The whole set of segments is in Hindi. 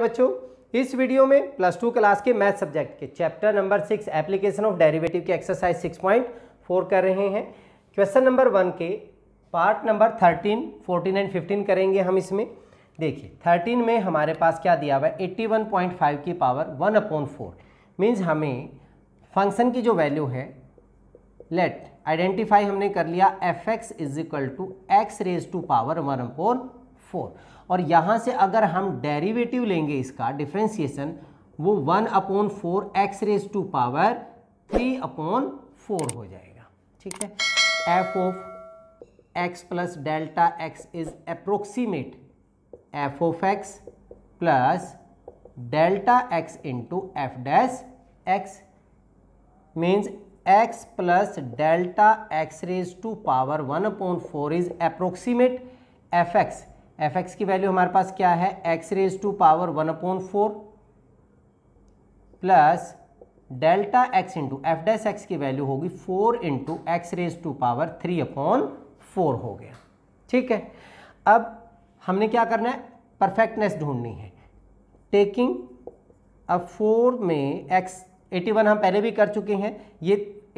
बच्चों इस वीडियो में प्लस टू क्लास के मैथ सब्जेक्ट के chapter number six application of derivative के एक्सरसाइज सिक्स पॉइंट फोर कर रहे हैं क्वेश्चन नंबर वन के part number thirteen fourteen and fifteen करेंगे हम इसमें देखिए थर्टीन में हमारे पास क्या दिया हुआ है एट्टी वन पॉइंट फाइव की power one upon four means हमें फंक्शन की जो वैल्यू है लेट आइडेंटिफाई हमने कर लिया f x is equal to x raise to power one upon four और यहाँ से अगर हम डेरिवेटिव लेंगे इसका डिफ्रेंसिएशन वो one upon four x raise to power three upon four हो जाएगा ठीक है f of x plus delta x is approximate f of x plus delta x into f dash x means x plus delta x raise to power one upon four is approximate f x f x की वैल्यू हमारे पास क्या है x raise to power one upon four plus delta x into F dash x की वैल्यू होगी four into x raise to power three upon four हो गया ठीक है अब हमने क्या करना है परफेक्टनेस ढूंढनी है टेकिंग अब फोर में एक्स एटी वन हम पहले भी कर चुके हैं ये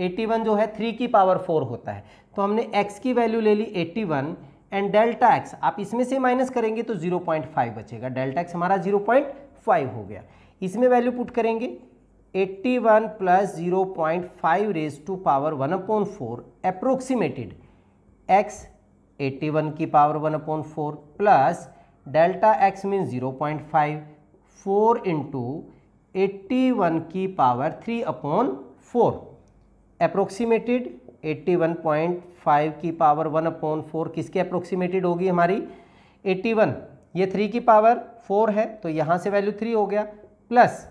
एटी वन जो है थ्री की पावर फोर होता है तो हमने एक्स की वैल्यू ले ली eighty one and delta x आप इसमें से माइनस करेंगे तो 0.5 बचेगा डेल्टा एक्स हमारा 0.5 हो गया इसमें वैल्यू पुट करेंगे 81 one plus zero point five raise to power one upon four approximated x eighty one की power one upon four plus delta x mean zero point five four into eighty one की power three upon four approximated 81.5 की पावर वन अपॉन फोर किसके अप्रोक्सीमेटेड होगी हमारी 81 ये थ्री की पावर फोर है तो यहाँ से वैल्यू थ्री हो गया plus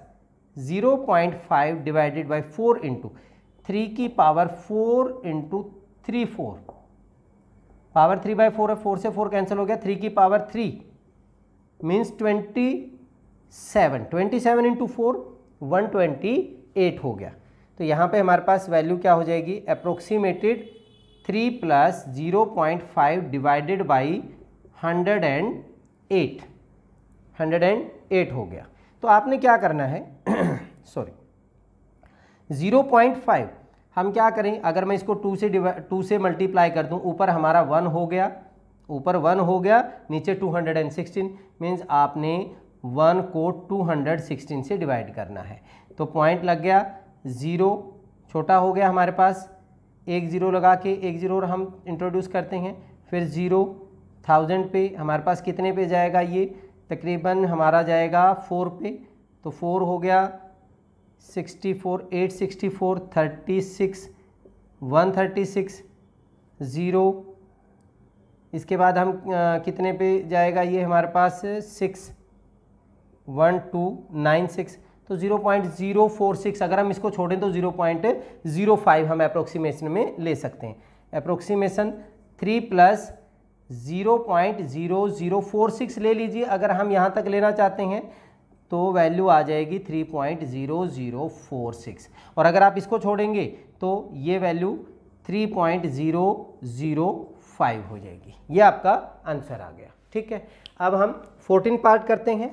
0.5 divided by four into three की power four into three four power three by four है फोर से फोर कैंसिल हो गया थ्री की power three means twenty seven twenty seven into four one twenty eight हो गया तो यहाँ पे हमारे पास वैल्यू क्या हो जाएगी approximated three plus zero point five divided by hundred and eight hundred and eight हो गया तो आपने क्या करना है सॉरी ज़ीरो पॉइंट फाइव हम क्या करें अगर मैं इसको टू से टू से मल्टीप्लाई कर दूं ऊपर हमारा वन हो गया ऊपर वन हो गया नीचे two hundred and sixteen means आपने वन को टू हंड्रेड सिक्सटीन से डिवाइड करना है तो पॉइंट लग गया ज़ीरो छोटा हो गया हमारे पास एक ज़ीरो लगा के एक ज़ीरो हम इंट्रोड्यूस करते हैं फिर ज़ीरो थाउजेंड पे हमारे पास कितने पे जाएगा ये तकरीबन हमारा जाएगा फोर पे तो फोर हो गया sixty four eight sixty four thirty six one thirty six zero इसके बाद हम आ, कितने पे जाएगा ये हमारे पास six one two nine six तो 0.046 अगर हम इसको छोड़ें तो 0.05 हम अप्रोक्सीमेशन में ले सकते हैं अप्रोक्सीमेशन 3 प्लस 0.0046 ले लीजिए अगर हम यहाँ तक लेना चाहते हैं तो वैल्यू आ जाएगी 3.0046 और अगर आप इसको छोड़ेंगे तो ये वैल्यू 3.005 हो जाएगी ये आपका आंसर आ गया ठीक है अब हम 14 पार्ट करते हैं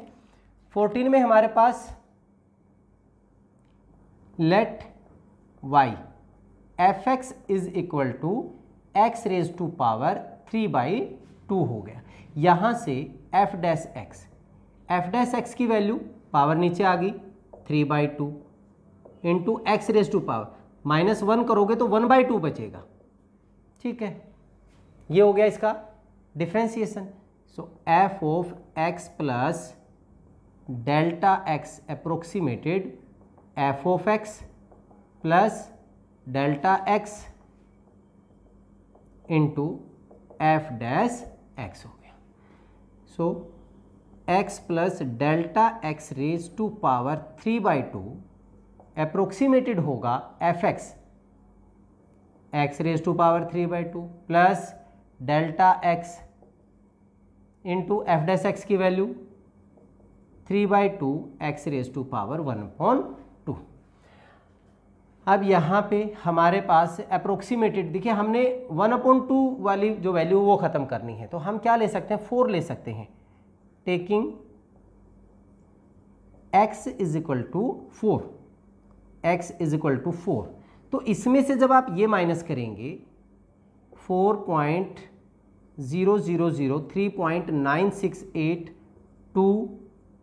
14 में हमारे पास let y f x is equal to x raise to power three by two हो गया यहाँ से f dash x f dash x की वैल्यू पावर नीचे आ गई three by two into x raise to power minus one करोगे तो वन बाई टू बचेगा ठीक है ये हो गया इसका differentiation so f of x plus delta x approximated f of x plus delta x into f dash x हो गया so x plus delta x raise to power three by two approximated होगा f x x raise to power three by two plus delta x into f dash x की value three by two x raise to power one point अब यहाँ पे हमारे पास अप्रोक्सीमेटेड देखिए हमने वन अपॉन टू वाली जो वैल्यू वो ख़त्म करनी है तो हम क्या ले सकते हैं फोर ले सकते हैं taking x is equal to four x is equal to four तो इसमें से जब आप ये माइनस करेंगे four point zero zero zero three point nine six eight two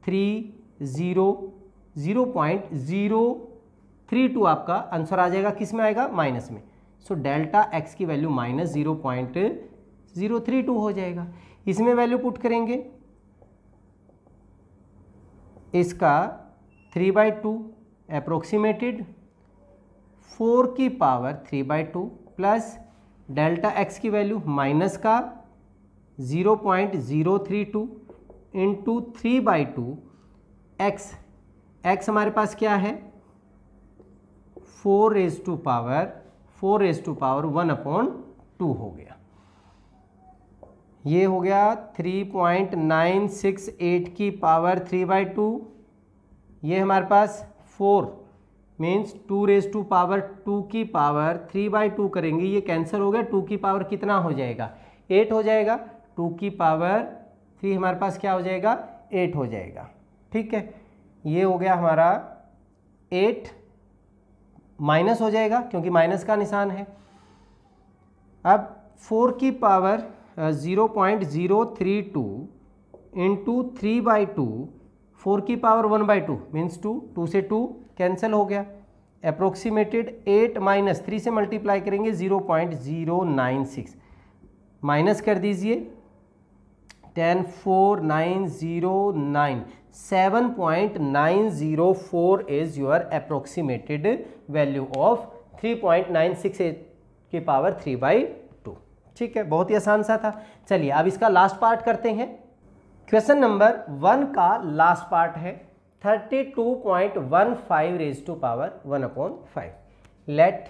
three zero zero point zero three two आपका आंसर आ जाएगा किस में आएगा माइनस में सो डेल्टा एक्स की value minus zero point zero three two हो जाएगा इसमें वैल्यू पुट करेंगे इसका three by two approximated four की power three by two plus delta x की वैल्यू माइनस का zero point zero three two into three by two x x हमारे पास क्या है four raise to power four raise to power one upon two हो गया ये हो गया three point nine six eight की पावर थ्री बाई टू ये हमारे पास four means two raise to power two की पावर थ्री बाई टू करेंगे ये कैंसर हो गया टू की पावर कितना हो जाएगा एट हो जाएगा टू की पावर थ्री हमारे पास क्या हो जाएगा एट हो जाएगा ठीक है ये हो गया हमारा एट माइनस हो जाएगा क्योंकि माइनस का निशान है अब फोर की power zero point zero three two into three by two four की power one by two means two two से टू कैंसिल हो गया अप्रोक्सीमेटेड एट माइनस थ्री से मल्टीप्लाई करेंगे zero point zero nine six minus कर दीजिए ten four nine zero nine seven point nine zero four is your approximated value of three point nine six eight की पावर थ्री बाई टू ठीक है बहुत ही आसान सा था चलिए अब इसका लास्ट पार्ट करते हैं क्वेश्चन नंबर वन का लास्ट पार्ट है thirty two point one five raise to power one upon five let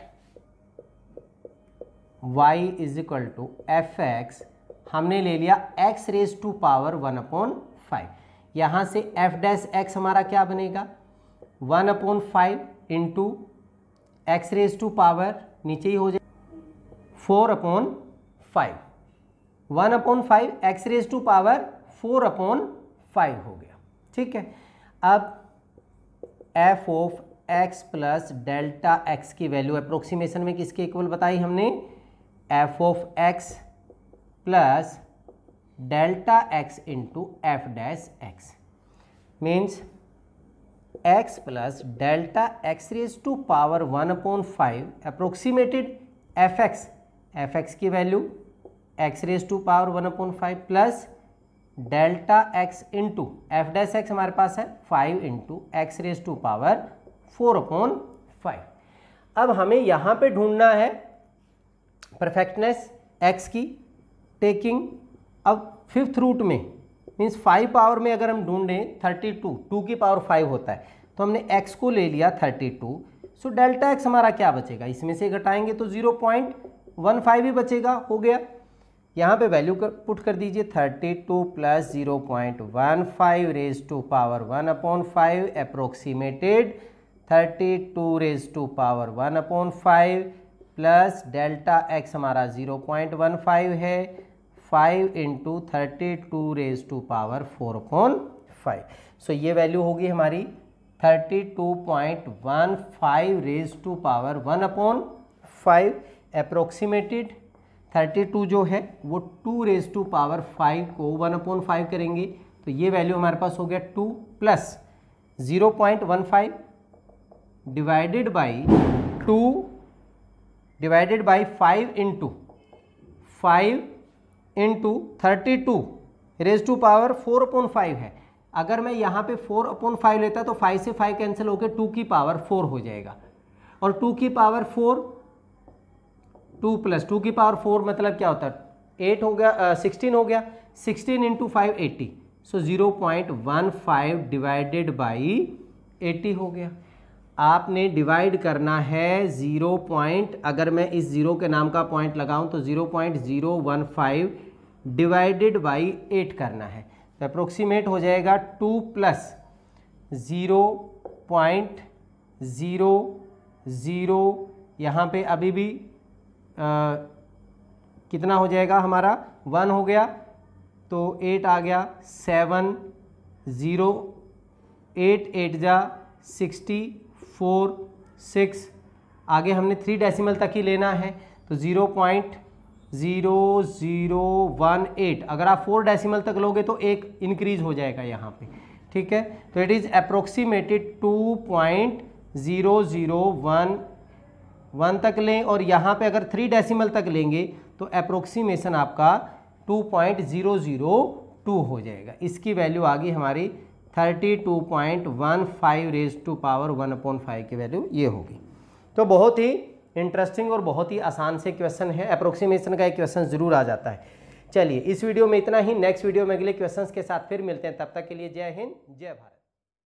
y is equal to f x हमने ले लिया x raise to power one upon five यहाँ से एफ डैश एक्स हमारा क्या बनेगा one upon five into x raise to power नीचे ही हो जाए four upon five one upon five x raise to power four upon five हो गया ठीक है अब f of x plus delta x की वैल्यू अप्रोक्सीमेशन में किसके इक्वल बताई हमने f of x plus delta x into f dash x means x plus delta x raise to power one upon five approximated f x f x की value x raise to power one upon five plus delta x into f dash x हमारे पास है five into x raise to power four upon five अब हमें यहाँ पे ढूंढना है परफेक्टनेस एक्स की टेकिंग अब फिफ्थ रूट में मीन्स फाइव पावर में अगर हम ढूंढें थर्टी टू टू की पावर फाइव होता है तो हमने एक्स को ले लिया thirty two so delta x हमारा क्या बचेगा इसमें से घटाएंगे तो जीरो पॉइंट वन फाइव ही बचेगा हो गया यहाँ पे वैल्यू कर पुट कर दीजिए thirty two plus zero point one five raise to power one upon five approximated thirty two raise to power one upon five plus delta x हमारा ज़ीरो पॉइंट वन फाइव है five into thirty two raise to power four upon five so ये वैल्यू होगी हमारी thirty two point one five raise to power one upon five approximated thirty two जो है वो two raise to power five को वन अपॉन फाइव करेंगे तो ये वैल्यू हमारे पास हो गया two plus zero point one five divided by two divided by five into five into thirty two raise to power four upon five है अगर मैं यहाँ पे फोर अपॉन फाइव लेता तो फाइव से फाइव कैंसिल होकर टू की पावर फोर हो जाएगा और टू की power four two plus two की पावर फोर मतलब क्या होता है एट हो गया सिक्सटीन uh, हो गया sixteen into five eighty so zero point one five divided by eighty हो गया आपने डिवाइड करना है ज़ीरो पॉइंट अगर मैं इस ज़ीरो के नाम का पॉइंट लगाऊं तो zero point zero one five divided by eight करना है तो अप्रोक्सीमेट हो जाएगा two plus zero point zero zero यहाँ पर अभी भी आ, कितना हो जाएगा हमारा वन हो गया तो एट आ गया सेवन ज़ीरो एट एट जा सिक्सटी फोर सिक्स आगे हमने थ्री डेसिमल तक ही लेना है तो zero point zero zero one eight अगर आप फोर डेसिमल तक लोगे तो एक इंक्रीज हो जाएगा यहाँ पे ठीक है तो it is approximated two point zero zero one one तक लें और यहाँ पे अगर थ्री डेसिमल तक लेंगे तो अप्रोक्सीमेशन आपका two point zero zero two हो जाएगा इसकी वैल्यू आ गई हमारी thirty two point one five raise to power one upon five की वैल्यू ये होगी तो बहुत ही इंटरेस्टिंग और बहुत ही आसान से क्वेश्चन है अप्रोक्सीमेशन का एक क्वेश्चन ज़रूर आ जाता है चलिए इस वीडियो में इतना ही नेक्स्ट वीडियो में अगले क्वेश्चंस के साथ फिर मिलते हैं तब तक के लिए जय हिंद जय भारत